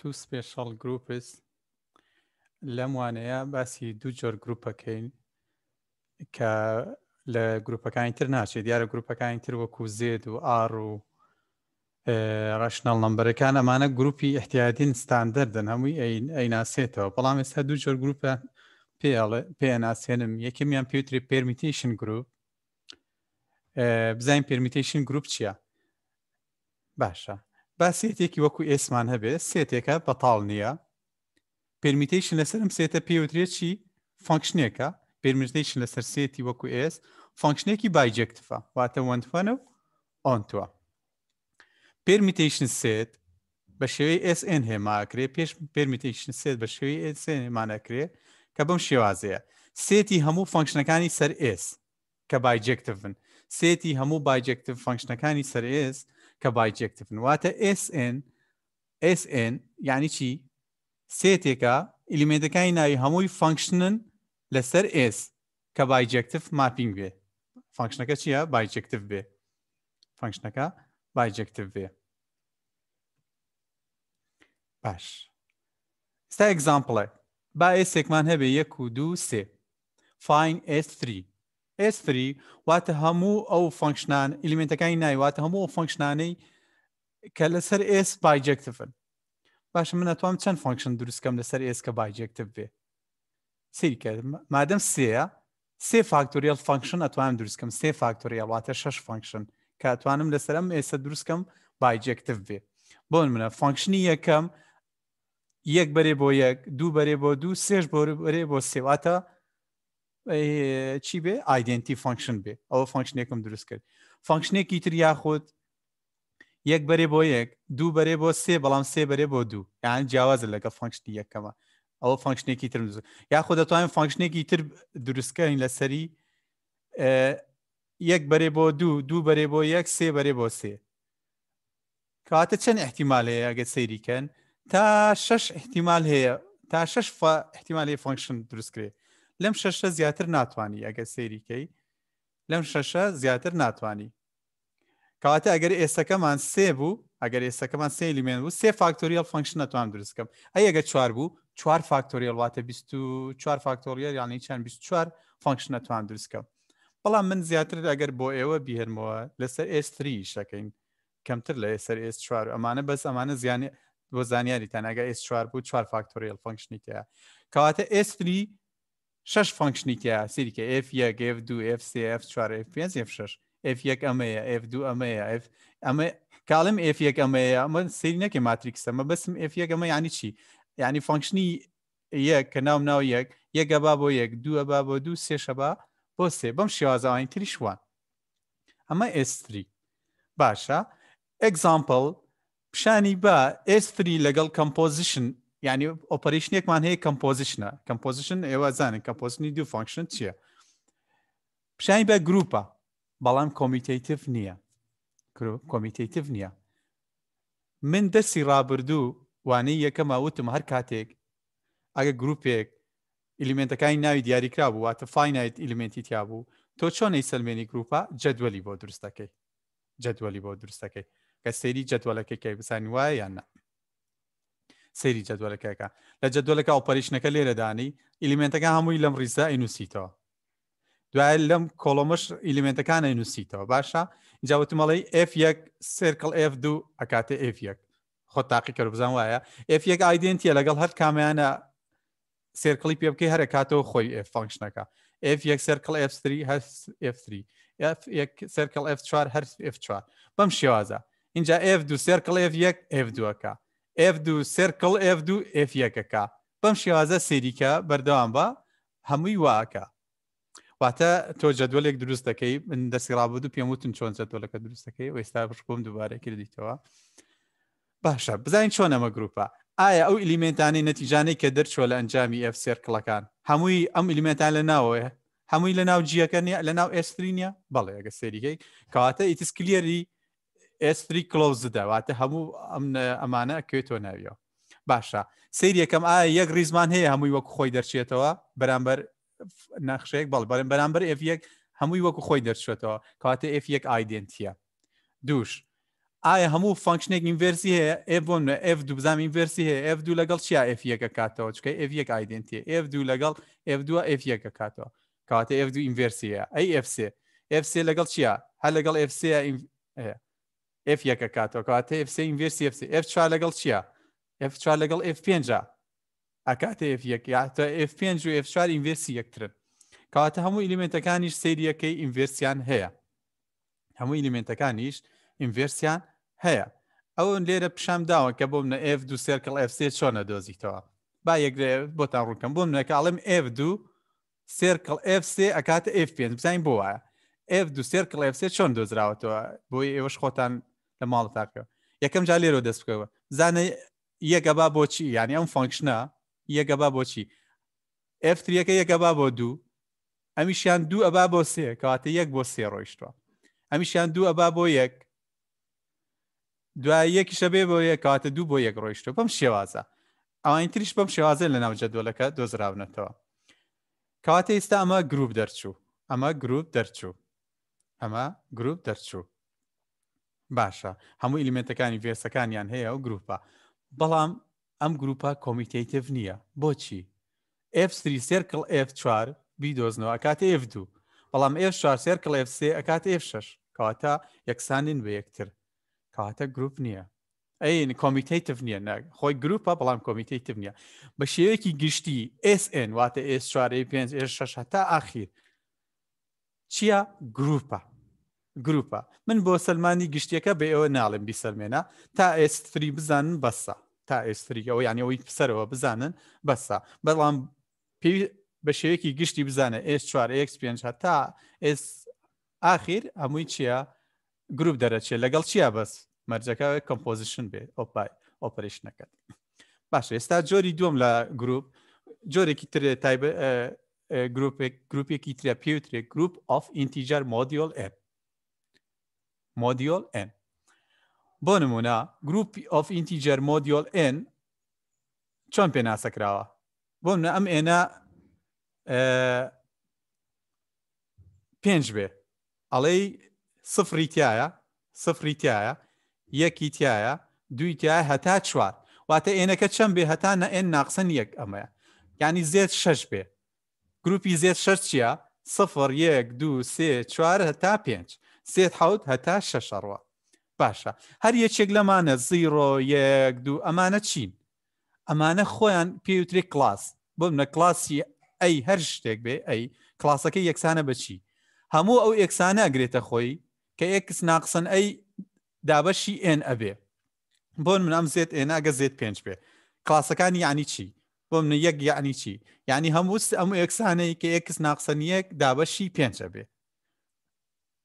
تو سپێشال گروپس لەم وانەیە باسی دوو جۆر گروپەکەین کە لە گروپەکانی تر ناچێت دیارە گروپەکانی تر وەکو زێد و ئار و ڕشنال نمبەرەکان ئەمانە گروپی احتیادین ستاندەردن هەمووی ئەیناسێتەوە بەڵام ئێستا دوو جۆر گروپە پێناسێنم یەکمیان پیوتری پرمیتیشن گروپ بزانین پرمیتیشن گروپ چییە؟ باشە با سێتێکی وەکو ئێسمان هەبێ سێتێکە بەتاڵ نییە پرمیتیشن لەسرم سێتە پێوترێت چی فانکشنێکە پرمیتیشن لەسەر سێتی وەکو ئێس فانکشنێکی بایجێکتفە واتە وەندفەنە و ئۆنتوە پرمیتیشن سێت بە شێوەی SN هێماکرێ پێش پرمیتیشن سێت بە شێوەی SN هێمانەکرێ کە بەم شێوازەیە سێتی هەموو فانکشنەکانی سەر S کە بایجێکتفن سێتی هەموو باجێکتیو فانکشنەکانی سەرS کە باجێکتیفن واتە SN SN یعنی چی سێتێکە ئلیمێنتەکانی ناوی هەمووی فانکشنن لەسەر S کە باجێکتیف ماپینگ بێ فانکشنەکە چییە باجێکتیف بێ فانکشنەکە باجێکتیف بێ باش ستا ئەگزامپڵێ با ئێسێکمان هەبێ یەک و دو سێ فین S3 ئێستری واتە هەموو ئەو فنکشنان ئلیمنتەکانی نایواتە هەموو فنکشنانەی کە لەسەر ئێس بایجکتفن باشە من ئەتوام چەند فنکشن دروستکەم لەسەر ئێس کە بایجکتف بێ سری کرد مادەم سەیە سێ فاکتۆریل فنکشن ئەتوان دروستکەم سێ فاکتۆریە واتە شش فنکشن کە ئەتوانم لەسەرم ئێستا دروستکەم بایجکتف بێ بۆ منە فنکشنی یەکەم یەک بەرێ بۆ یەک دوو بەرێ بۆ دوو سێش بۆ بەرێ بۆ سێواتە چی بێ ئایدنتی فانکشن بێ ئەوە فانکشنێکم دروست کرد فانکشنێکی تر یاخود یەک بەرێ بۆ یەک دوو بەرێ بۆ سێ بەڵام سێ بەرێ بۆ دوو یان جیاوازە لەگە فانکشنی یەکەمە ئەوە فانکشنێکی تر دروست یاخود دەتوانین فانکشنێکی تر دروستکەین لەسەری یەک بەرێ بۆ دوو دوو بەرێ بۆ یەک سێ بەرێ بۆ سێ کاتە چەند احتیمال هەیە ئەگە سەیریکەن تا شش احتیمال هەیە تا شش احتیمالی فانکشن دروستکرێت لەم شەشە زیاتر ناتوانانی ئەگە سێریکەی لەم شەشە زیاتر ناتوانانی کەواتە ئەگەر ئێسەکەمان سێ بوو ئەگەر ئێسەکەمان سێ لیمێن بوو سێ فاکتۆریل فنکشن ناتوان دروستکەم ئە ئەگە چوار بوو چوار فاکتۆریل واتە چوار فاکتۆریل یانی چەند 24 فنکشن ناتوان دروستکەم بەڵام من زیاتر ئەگەر بۆ ئێوە بیهرمەوە لەسەر ئێستری شەکەین کەمتر لە ئێسەر ئێست چوار ئەمانە بەس ئەمانە زیانی بۆ زانیاری تەنەگە ئێست چوار بوو چوار فاکتۆریل فنکشنی تەیە کەواتە ئێستری شش فانکشنی تیا سریکە F1 F2 F3 F4 F5 F6 F1 ئەمەیە F2 ئەمەیە ئەمە کاڵم F1 ئەمەیە ئەمە سری نەکە ماتریکسەمە بەسم F1 ئەمە ینی چی ینی فانکشنی یەک کە ناو ناو یەک یەکەبا بۆ یەک دووە با بۆ دوو سێشەبا بۆ سێ بەم شێوازاوانی تریشوان ئەمە ئێستری باشە ئەگزامپل پیشانی بە ئێستری لەگەڵ کەمپۆزیشن ینی ئۆپەریشنێکمان هەیە کمپۆزیشنە کمپۆزیشن ئێوە زانن کەپۆزنی دو فانکشن چییە پیشانی بە گروپە بەڵام کۆمیتیتیف نییە کۆمیتیتیف نییە من دەستی ڕابردوو وانەی یەکەمە وتم هەر کاتێک ئەگە گروپێک ئلیمنتەکانی ناوی دیاریکرا بوو واتە فاینایت ئلیمنتی تیا بوو تۆ چۆنەی سلمێنی گروپە جدوەلی بۆ درستەکەی جدوەلی بۆ درستەکەی کە سەیری جدوەلەکەی بسانی وایە یاننا سەیری جەدوەلەکەەکە لە جەدوەلەکە ئۆپەریشنەکە لێرەدانی ئلیمنتەکە هەمووی لەم ڕیزە ئینوسیتەوە دوای لەم کۆڵۆمەش ئلیمنتەکانە نووسیتەوە باشە جاوتمەڵی F1 سرکل F2 ئەکاتێ F1 خۆت تاقی کە بزان وایە F1 ئایدنتیە لەگەڵ هەر کامیانە سرکلی پێ بکەی هەرکاتەوە خۆی F فانکشنەکە F1 سرکل F3 هەر F3 سرکل F4 هەر F4 بەم شێوازە اینجا F2 سرکل F1 F2ەکە F2 سرکڵ F2 F1ەکە بەم شێوازە سێریکە بەردەوام بە هەمووی واکە واتە تۆ جەدوەلێک دروست دەکەی من دەسیڕابوو و پێم وتن چۆن جەدوەلەکە دروستەکەی وێستا بشکۆم دووبارە کردیتەوە باشە بزانین چۆن ئەمە گروپە ئایا ئەو ئلیمنتانی نەتیجانەی کە دەرچوە لە ئەنجامی F سێرکڵەکان هەمووی ئەم ئلیمنتان لە ناوەیە هەمووی لە ناو جیەکە لە ناو ئێسترینە بەڵێ ئەگە سێریگەی کەواتە ئیتیسکلیێری ئێستری کلۆزدەواتە هەموو ئەمانە ئەکوێتەوە ناویەوە باشە سری یەکەم ئایا یەک ریزمان هەیە هەمووی وەکو خۆی دەرچێتەوە بەرامبەر نەخشەیەک بەڵبەرن بەرامبەر F1 هەمووی وەکو خۆی دەرچێتەوە کاتە F1 ئایدنتیە دووش ئایا هەموو فانکشنێک ئینڤرسی هەیە F1 F2 بزانام ئینڤرسی هەیە F2 لەگەڵ چیا F1 کاتەوە چکە F1 ئایدنتیە F2 لەگەڵ F2 F1 کاتەوە کاتە F2 ئینڤرسیە ئەی FC FC لەگەڵ چیا هە لەگەڵ FC F یەکە کاتەوەکات F3 ئینڤرسی F F چا لەگەڵ چییە؟ F چا لەگەڵ F5 ئەکات F یەکە F5 و F چوار ئینڤرسی یەکترن کەواتە هەموو ئلیمنتەکانیش سریەکەی ئینڤرسیان هەیە هەموو ئلیمنتەکانیش ئینڤرسیان هەیە ئەوەن لێرە پیشام داوە کە بۆم نە F دو سرکل F3 چۆنە دۆزیتەوە با یەکرێ بۆتان ڕووکەم بۆم نەکەڵم F دوو سرکل F3 ئەکاتە F5 بزانین بۆ وایە F دو سرکل F3 چۆن دۆزراوەتەوە بۆی ئێوەش خۆتان لە ماڵە تاقیەوە یەکەم جا لێرەوە دەست بکەوە زانە یەکەبا بۆچی یعنی ئەم فانکشنە یەکەبا بۆچی ئفتریەکە یەکەبا بۆ دوو ئەمیشیان دوو ئەبا بۆ سێ کەواتە یەک بۆ سێ ڕۆیشتوە ئەمیشیان دوو ئەبا بۆ یەک دوای یەکیشە بێ بۆ یەک کاتە دوو بۆ یەک ڕۆیشتۆ بەم شێوازە ئەوان تریش بەم شێوازە لە ناوجە دۆلەکە دۆزراونەتەوە کەواتە ئێستا ئەمە گروپ دەرچوو ئەمە گروپ دەرچوو ئەمە گروپ دەرچوو باشە هەموو ئلیمنتەکانی ڤێرسەکانیان هەیە و گروپە بەڵام ئەم گروپە کۆمیتیتیڤ نییە بۆچی F3 سرکل F چوار بیدۆزنەوە ئەکاتە F دوو بەڵام F چوار سرکل F3 ئەکات F شش کەواتە یەکسانین بە یەکتر کاتە گروپ نییە ئەین کۆمیتیتیڤ نییە نەگ خۆی گروپە بەڵام کۆمیتیتیڤ نییە بە شێوەیەکی گشتی SN واتە S4 5 6 هەتا ئاخیر چییە گروپە گروپە من بۆ سلمانی گشتیەکە بە ئێوە ناڵم بیسەلمێنە تا ئێستری بزانن بەسە تا ئێستری ئەوە یانەوەی پسەرەوە بزانن بەسە بەڵام بە شێوەیەکی گشتی بزانە ئێس چوار ئەکسپێنج تا ئێس ئاخیر هەمووی چییە گروپ دەرەچێت لەگەڵ چییە بەس مەرجەکە کۆمپۆزیشن بێ ئۆپای ئۆپریشنەکەت باش ئێستا جۆری دوم لە گروپ جۆرێکی تر تایب گروپێک گروپێکی تریا پیوترێک گروپ ئۆف ئینتیجار مۆدیۆل ئپ مۆدیۆل N بۆ نمونە گروپی ئۆف ئینتیجەر مۆدیۆل N چۆن پێناسەکراوە بۆ منە ئەم ئێنە پێنج بێ ئەڵێ سفری تایە سفری تایە یەکی تایە دوی تایە هەتا چوار واتە ئێنەکە چەند بێ هەتا نە ئێن ناقسەن یەک ئەمەیە ینی زێت شەش بێ گروپی زێت شەر چیە سفر یەک دو سێ چوار هەتا پێنج سێت حوت هەتا شەشەڕوە باشە هەر یەکێک لەمانە زیرۆ یەک دوو ئەمانە چین ئەمانە خۆیان پێوتری کلاس بمە کلاسی ئەی هەر شتێک بێ ئەی کلاسەکەی یەکسانە بچی هەموو ئەو یەکسانە ئەگرێتە خۆی کە یەکس ناقسن ئەی دابەشی ئێن ئەبێ بۆن منام زێت ئێناگە زێت پێنج بێ کلاسەکانی یعنی چی بۆ من یەک یعنی چی یعنی هەموو ئەموو یەکسانەی کە یەکس ناقسن یەک دابەشی پێنجە بێ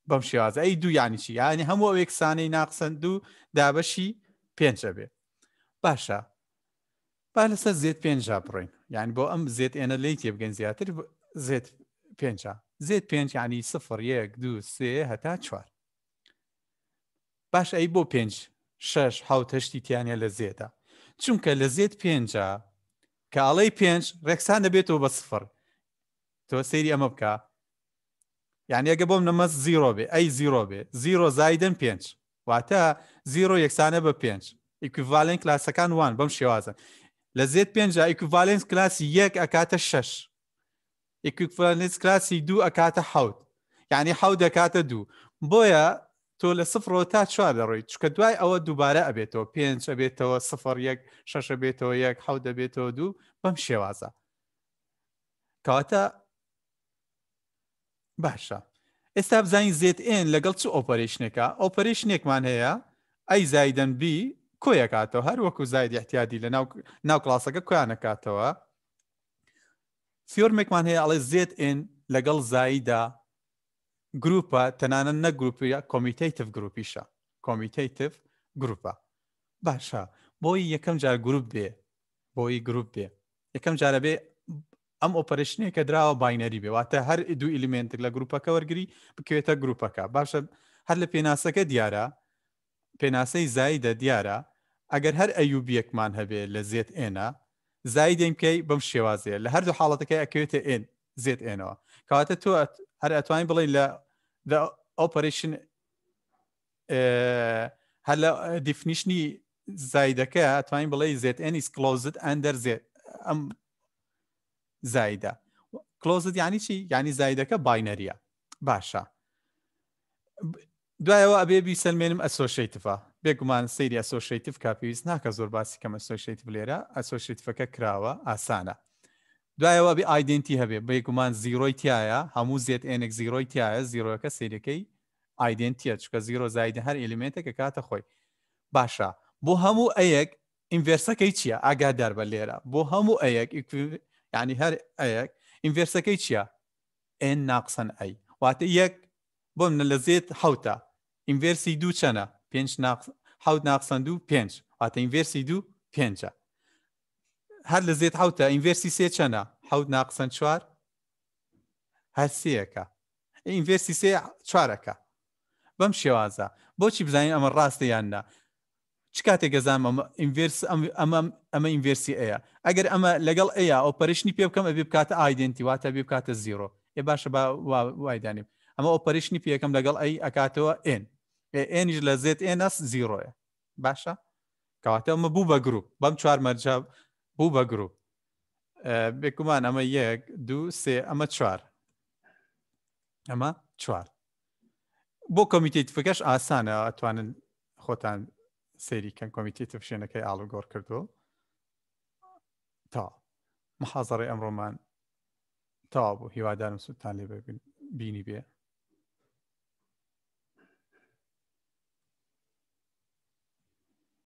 بەم شێوازە ئەی دوو یانیشی یانی هەموو ئەوێکسانەی ناقسەند و دابەشی پێنجە بێ باشە با لەسەر زێت پێنج بڕین یعنی بۆ ئەم زێت ئێنە لی تێبگەن زیاتر زێت پێنج زێت پێنج ینی سفر یەک دو سێ هەتا چوار باش ئەی بۆ پێنج شش حوتەشتی تیانە لە زێدا چونکە لە زێت پێنج کاڵی پێنج ڕێکسان دەبێتەوە بە سفر تۆ سەیری ئەمە بکە یعنی ئەگە بۆم نەمەز زیرۆ بێ ئەی زیرۆ بێ زیرۆ زایدن پێنج واتە زیرۆ یەکسانە بە پێنج ئیکوڤالین کلاسەکان وان بەم شێوازە لە زێت پێنج ئیکوڤالینس کلاسی یەک ئەکاتە شش ئیکوڤالینس کلاسی دوو ئەکاتە حوت یعنی حەوت دەکاتە دوو بۆیە تۆ لە سفرەوە تا چوار دەڕۆیت چکە دوای ئەوە دووبارە ئەبێتەوە پێنج ئەبێتەوە سفر یەک شەشە بێتەوە یەک حەوت دەبێتەوە دوو بەم شێوازە کەواتە باشە ئێستا بزانین زێت ئێن لەگەڵ چ ئۆپەرشنێکە ئۆپەرشنێکمان هەیە ئەی زایدەن بی کۆیەکاتەوە هەر وەکو زاید احتیادی لە ناو کلاسەکە کویانەکاتەوە فیۆرمێکمان هەیە ئەڵێ زێت ئێن لەگەڵ زاییدا گروپە تەنانە نەگروپە کۆمیتیتف گروپیشە کۆمیتیتف گروپە باشە بۆی یەکەم جار گروپ بێ بۆی گروپ بێ یەکەم جارە بێ ئەم ئۆپەرشنێک کە دراوە باینەری بێواتە هەر دوو ئلیمنتێک لە گروپەکە وەرگری بکوێتە گروپەکە باشە هەر لە پێناسەکە دیارە پێناسەی زایدە دیارە ئەگەر هەر ئەیوبیەکمان هەبێ لە زێت ئێنا زای دەیمکەی بەم شێوازەیە لە هەردوو حاڵەتەکەی ئەکوێتە ئێن زێت ئێنەوە کەواتە تۆ هەر ئەتوانین بڵین لە ئۆپەرشن هەر لە دیفنیشنی زایدەکە ئەتوانین بڵێ زێت ئێنیس کلۆزت ئەندەر زێت ئەم زایدە کلۆزت یانی چی ینی زایدەکە باینەریە باشە دوایەوە ئەبێ بیسەلمێنم ئەسۆشیتفە بێگومان سری ئەسۆشیتف کاپیویست ناکە زۆر باسی کەم ئەسۆشیت بلێرە ئەسۆشیتفەکە کراوە ئاسانە دوایەوە بێ ئایدنتی هەبێ بێگومان زیرۆی تایە هەموو زیێت ئێنێک زیرۆی تایە زیرۆەکە سریەکەی ئایدنتیە چکە زیرۆ زایدە هەر ئلیمنتێکە کاتە خۆی باشە بۆ هەموو ئەیەک ئینڤێرسەکەی چییە ئاگادار بە لێرە بۆ هەموو ئەیەک یعنی هەر ئەیەک ئینڤێرسەکەی چییە؟ ئێن ناقسەن ئەی واتە یەک بۆ منە لە زێت حوتە ئینڤێرسی دوو چەنە پێ حوت ناقسەند و پێنج واتە ئینڤێرسی دوو پێنجە هەر لە زێت حوتە ئینڤێرسی سێ چەنە حوت ناقسەن چوار هەرسەکە ئینڤێرسی سێ چوارەکە بەم شێوازە بۆچی بزانین ئەمە ڕاستە یاننا چ کاتێک گەزانم ئەمە ئینڤرسی ئەیە ئەگەر ئەمە لەگەڵ ئەیە ئۆپەرشنی پێ بکەم ئەبێ بکاتە ئایدنتی واتە بێ بکاتە زیرۆ ێ باشە وایدانیم ئەمە ئۆپەرشنی پێەکەم لەگەڵ ئەی ئەکاتەوە ئێن ئێنیش لە زێت ئێنەس زیرۆە باشە کەواتە ئەمە بوو بە گرروپ بەم چوار مەرجە بوو بە گرروپ بێکومان ئەمە یەک دوو سێ ئەمە چوار ئەمە چوار بۆ کۆمیتیت فکەش ئاسانە ئەتوانن خۆتان سەریکەن کۆمیتی تفشێنەکەی ئالوگۆر کردو تا مححاضڕی ئەمڕۆمان تاوا بوو هیوادارم سوودتان لێ بینی بێ